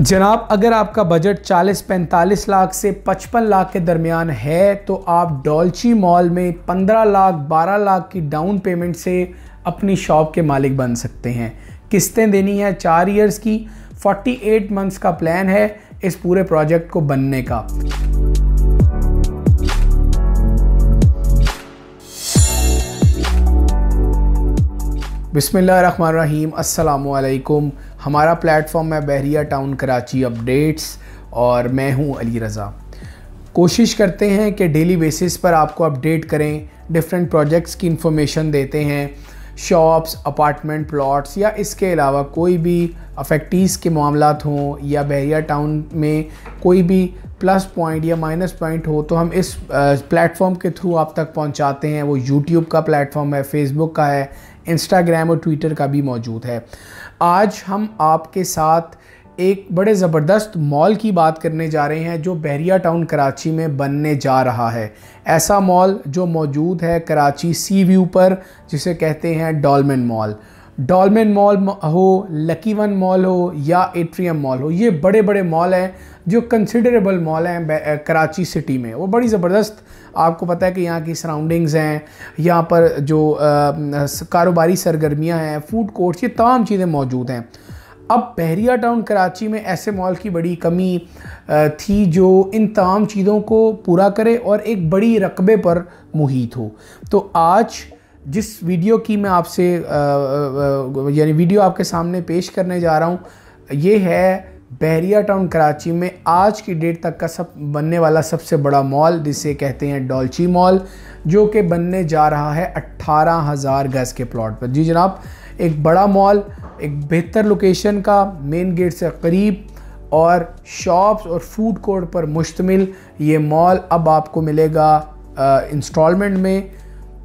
जनाब अगर आपका बजट 40-45 लाख से 55 लाख के दरमियान है तो आप डॉल्ची मॉल में 15 लाख 12 लाख की डाउन पेमेंट से अपनी शॉप के मालिक बन सकते हैं किस्तें देनी है चार ईयर्स की 48 मंथ्स का प्लान है इस पूरे प्रोजेक्ट को बनने का बिसमीम् अल्लाम हमारा प्लेटफॉर्म है बहरिया टाउन कराची अपडेट्स और मैं हूं अली रज़ा कोशिश करते हैं कि डेली बेसिस पर आपको अपडेट करें डिफरेंट प्रोजेक्ट्स की इंफॉर्मेशन देते हैं शॉप्स अपार्टमेंट प्लॉट्स या इसके अलावा कोई भी अफेक्टीज़ के मामला हों या बहरिया टाउन में कोई भी प्लस पॉइंट या माइनस पॉइंट हो तो हम इस प्लेटफॉर्म के थ्रू आप तक पहुंचाते हैं वो यूट्यूब का प्लेटफॉर्म है फेसबुक का है इंस्टाग्राम और ट्विटर का भी मौजूद है आज हम आपके साथ एक बड़े ज़बरदस्त मॉल की बात करने जा रहे हैं जो बहरिया टाउन कराची में बनने जा रहा है ऐसा मॉल जो मौजूद है कराची सी व्यू पर जिसे कहते हैं डॉलमेन मॉल डॉलमेन मॉल हो लकी वन मॉल हो या एट्रियम मॉल हो ये बड़े बड़े मॉल हैं जो कंसिडरेबल मॉल हैं कराची सिटी में वो बड़ी ज़बरदस्त आपको पता है कि यहाँ की सराउंडिंग्स हैं यहाँ पर जो कारोबारी सरगर्मियाँ हैं फूड कोर्ट्स ये तमाम चीज़ें मौजूद हैं अब बहरिया टाउन कराची में ऐसे मॉल की बड़ी कमी थी जो इन तमाम चीज़ों को पूरा करे और एक बड़ी रकबे पर मुहित हो तो आज जिस वीडियो की मैं आपसे यानी वीडियो आपके सामने पेश करने जा रहा हूँ ये है बहरिया टाउन कराची में आज की डेट तक का सब बनने वाला सबसे बड़ा मॉल जिसे कहते हैं डॉल्ची मॉल जो कि बनने जा रहा है अट्ठारह हज़ार गज़ के प्लॉट पर जी जनाब एक बड़ा मॉल एक बेहतर लोकेशन का मेन गेट से करीब और शॉप्स और फूड कोर्ट पर मुश्तमिल ये मॉल अब आपको मिलेगा इंस्टॉलमेंट में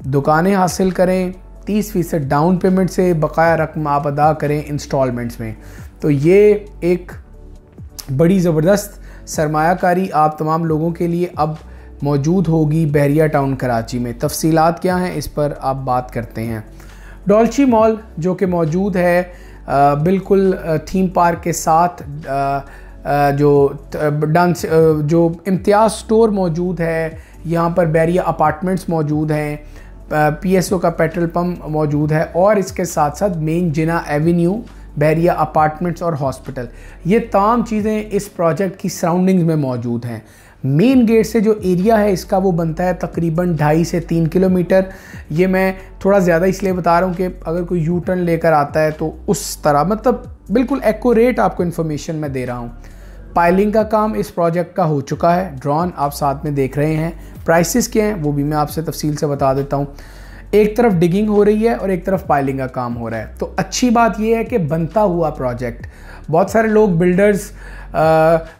दुकानें हासिल करें तीस फीसद डाउन पेमेंट से बकाया रकम आप अदा करें इंस्टॉलमेंट्स में तो ये एक बड़ी ज़बरदस्त सरमाकारी आप तमाम लोगों के लिए अब मौजूद होगी बहरिया टाउन कराची में तफसीलात क्या हैं इस पर आप बात करते हैं डॉल्ची मॉल जो कि मौजूद है आ, बिल्कुल थीम पार्क के साथ आ, जो डांस जो इम्तियाज़ स्टोर मौजूद है यहाँ पर बैरिया अपार्टमेंट्स मौजूद हैं पीएसओ का पेट्रोल पम्प मौजूद है और इसके साथ साथ main Jinnah Avenue Bahria apartments और हॉस्पिटल ये तमाम चीज़ें इस प्रोजेक्ट की सराउंडिंग्स में मौजूद हैं मेन गेट से जो एरिया है इसका वो बनता है तकरीबन ढाई से तीन किलोमीटर ये मैं थोड़ा ज़्यादा इसलिए बता रहा हूँ कि अगर कोई यू टर्न लेकर आता है तो उस तरह मतलब बिल्कुल एकोरेट आपको इन्फॉर्मेशन मैं दे रहा हूँ पाइलिंग का काम इस प्रोजेक्ट का हो चुका है ड्रॉन आप साथ में देख रहे हैं प्राइसेस क्या हैं वो भी मैं आपसे तफसील से बता देता हूँ एक तरफ डिगिंग हो रही है और एक तरफ पाइलिंग का काम हो रहा है तो अच्छी बात यह है कि बनता हुआ प्रोजेक्ट बहुत सारे लोग बिल्डर्स आ,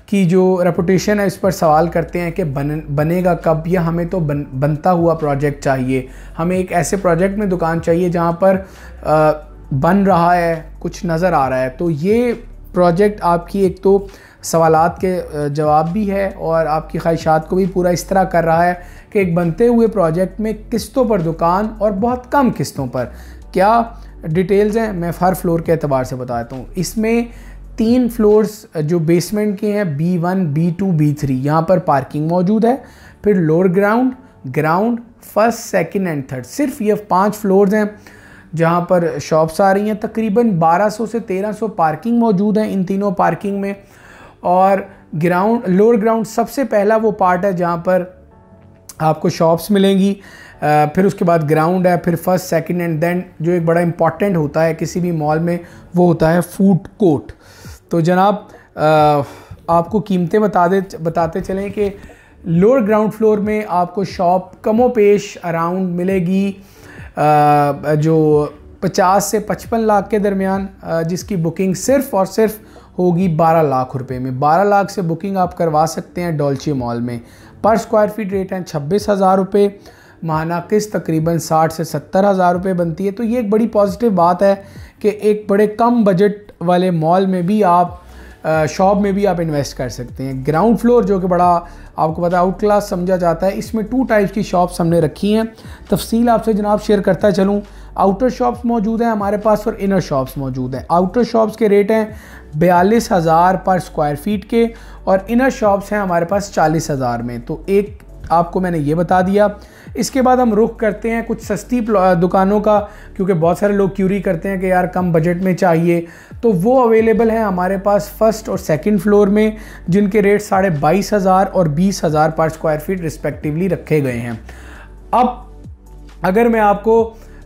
की जो रेपुटेशन है इस पर सवाल करते हैं कि बन बनेगा कब या हमें तो बन, बनता हुआ प्रोजेक्ट चाहिए हमें एक ऐसे प्रोजेक्ट में दुकान चाहिए जहाँ पर आ, बन रहा है कुछ नज़र आ रहा है तो ये प्रोजेक्ट आपकी एक तो सवाल के जवाब भी है और आपकी ख्वाहिशात को भी पूरा इस तरह कर रहा है कि एक बनते हुए प्रोजेक्ट में किस्तों पर दुकान और बहुत कम किस्तों पर क्या डिटेल्स हैं मैं हर फ्लोर के अतबार से बताता हूँ इसमें तीन फ्लोर्स जो बेसमेंट के हैं B one B two B three यहाँ पर पार्किंग मौजूद है फिर lower ground ground first second and third सिर्फ ये पाँच फ्लोर्स हैं जहाँ पर शॉप्स आ रही हैं तकरीबन 1200 से 1300 पार्किंग मौजूद हैं इन तीनों पार्किंग में और ग्राउंड लोअर ग्राउंड सबसे पहला वो पार्ट है जहाँ पर आपको शॉप्स मिलेंगी फिर उसके बाद ग्राउंड है फिर फर्स्ट सेकंड एंड देन जो एक बड़ा इम्पॉर्टेंट होता है किसी भी मॉल में वो होता है फूड कोर्ट तो जनाब आपको कीमतें बता दे बताते चलें कि लोअर ग्राउंड फ्लोर में आपको शॉप कमो पेश अराउंड मिलेगी जो 50 से 55 लाख के दरमियान जिसकी बुकिंग सिर्फ़ और सिर्फ़ होगी 12 लाख रुपए में 12 लाख से बुकिंग आप करवा सकते हैं डोलची मॉल में पर स्क्वायर फीट रेट है छब्बीस हज़ार रुपये माना किस्त तकरीबन साठ से सत्तर हज़ार रुपये बनती है तो ये एक बड़ी पॉजिटिव बात है कि एक बड़े कम बजट वाले मॉल में भी आप शॉप में भी आप इन्वेस्ट कर सकते हैं ग्राउंड फ्लोर जो कि बड़ा आपको पता है आउट क्लास समझा जाता है इसमें टू टाइप्स की शॉप्स हमने रखी हैं तफसील आपसे जनाब शेयर करता चलूँ आउटर शॉप्स मौजूद हैं हमारे पास और इनर शॉप्स मौजूद हैं आउटर शॉप्स के रेट हैं बयालीस हज़ार पर स्क्वायर फीट के और इनर शॉप्स हैं हमारे पास चालीस हज़ार में तो एक आपको मैंने ये बता दिया इसके बाद हम रुख करते हैं कुछ सस्ती दुकानों का क्योंकि बहुत सारे लोग क्यूरी करते हैं कि यार कम बजट में चाहिए तो वो अवेलेबल हैं हमारे पास फर्स्ट और सेकंड फ्लोर में जिनके रेट साढ़े बाईस हज़ार और बीस हज़ार पर स्क्वायर फीट रिस्पेक्टिवली रखे गए हैं अब अगर मैं आपको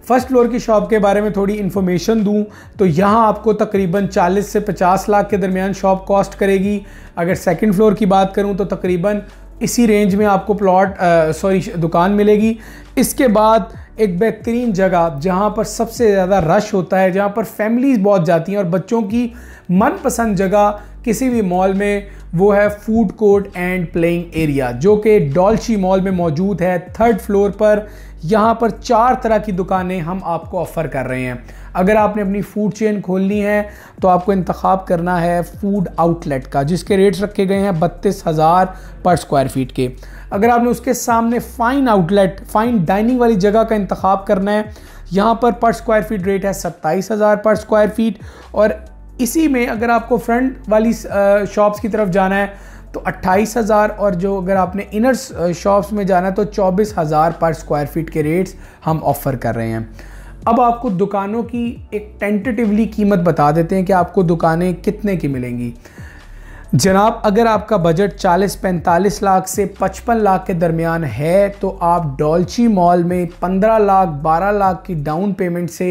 फर्स्ट फ्लोर की शॉप के बारे में थोड़ी इन्फॉर्मेशन दूं तो यहाँ आपको तकरीबन 40 से 50 लाख के दरमियान शॉप कॉस्ट करेगी अगर सेकंड फ्लोर की बात करूँ तो तकरीबन इसी रेंज में आपको प्लॉट सॉरी दुकान मिलेगी इसके बाद एक बेहतरीन जगह जहाँ पर सबसे ज़्यादा रश होता है जहाँ पर फैमिलीज़ बहुत जाती हैं और बच्चों की मनपसंद जगह किसी भी मॉल में वो है food court and playing area जो कि डॉल्ची मॉल में मौजूद है थर्ड फ्लोर पर यहाँ पर चार तरह की दुकानें हम आपको ऑफ़र कर रहे हैं अगर आपने अपनी फूड चेन खोलनी है तो आपको इंतखब करना है फूड आउटलेट का जिसके रेट्स रखे गए हैं बत्तीस हज़ार पर स्क्वायर फीट के अगर आपने उसके सामने फ़ाइन आउटलेट फ़ाइन डाइनिंग वाली जगह का इंतखब करना है यहाँ पर पर स्क्वायर फीट रेट है सत्ताईस हज़ार पर स्क्वायर फीट और इसी में अगर आपको फ्रंट वाली शॉप्स की तरफ जाना है तो अट्ठाईस हज़ार और जो अगर आपने इनर शॉप्स में जाना है तो चौबीस हज़ार पर स्क्वायर फीट के रेट्स हम ऑफ़र कर रहे हैं अब आपको दुकानों की एक टेंटेटिवली कीमत बता देते हैं कि आपको दुकानें कितने की मिलेंगी जनाब अगर आपका बजट 40-45 लाख से 55 लाख के दरमियान है तो आप डॉल्ची मॉल में 15 लाख 12 लाख की डाउन पेमेंट से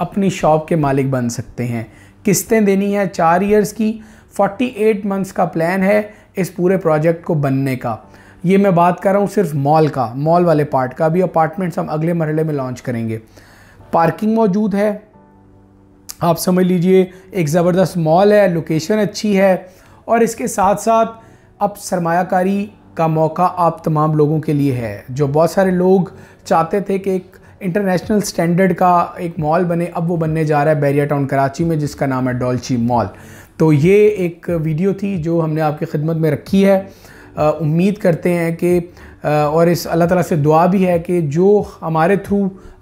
अपनी शॉप के मालिक बन सकते हैं किस्तें देनी है चार ईयर्स की 48 मंथ्स का प्लान है इस पूरे प्रोजेक्ट को बनने का ये मैं बात कर रहा हूँ सिर्फ मॉल का मॉल वाले पार्ट का अभी अपार्टमेंट्स हम अगले मरहले में लॉन्च करेंगे पार्किंग मौजूद है आप समझ लीजिए एक ज़बरदस्त मॉल है लोकेशन अच्छी है और इसके साथ साथ अब सरमाकारी का मौका आप तमाम लोगों के लिए है जो बहुत सारे लोग चाहते थे कि एक इंटरनेशनल स्टैंडर्ड का एक मॉल बने अब वो बनने जा रहा है बैरिया टाउन कराची में जिसका नाम है डॉल्ची मॉल तो ये एक वीडियो थी जो हमने आपकी खिदमत में रखी है उम्मीद करते हैं कि और इस अल्लाह ताला से दुआ भी है कि जो हमारे थ्रू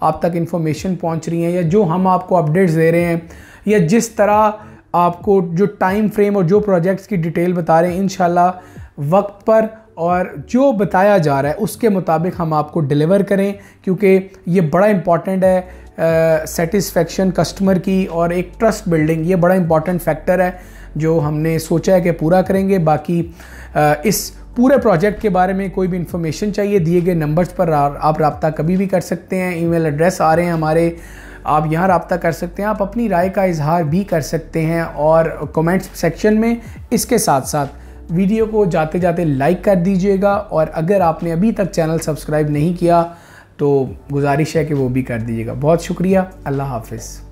आप तक इन्फॉर्मेशन पहुंच रही है या जो हम आपको अपडेट्स दे रहे हैं या जिस तरह आपको जो टाइम फ्रेम और जो प्रोजेक्ट्स की डिटेल बता रहे हैं इन वक्त पर और जो बताया जा रहा है उसके मुताबिक हम आपको डिलीवर करें क्योंकि ये बड़ा इम्पॉर्टेंट है सेटिस्फेक्शन कस्टमर की और एक ट्रस्ट बिल्डिंग ये बड़ा इम्पॉर्टेंट फैक्टर है जो हमने सोचा है कि पूरा करेंगे बाकी uh, इस पूरे प्रोजेक्ट के बारे में कोई भी इन्फॉर्मेशन चाहिए दिए गए नंबर्स पर आ, आप रबता कभी भी कर सकते हैं ईमेल एड्रेस आ रहे हैं हमारे आप यहाँ रबता कर सकते हैं आप अपनी राय का इजहार भी कर सकते हैं और कमेंट्स सेक्शन में इसके साथ साथ वीडियो को जाते जाते लाइक कर दीजिएगा और अगर आपने अभी तक चैनल सब्सक्राइब नहीं किया तो गुजारिश है कि वो भी कर दीजिएगा बहुत शुक्रिया अल्लाह हाफिज़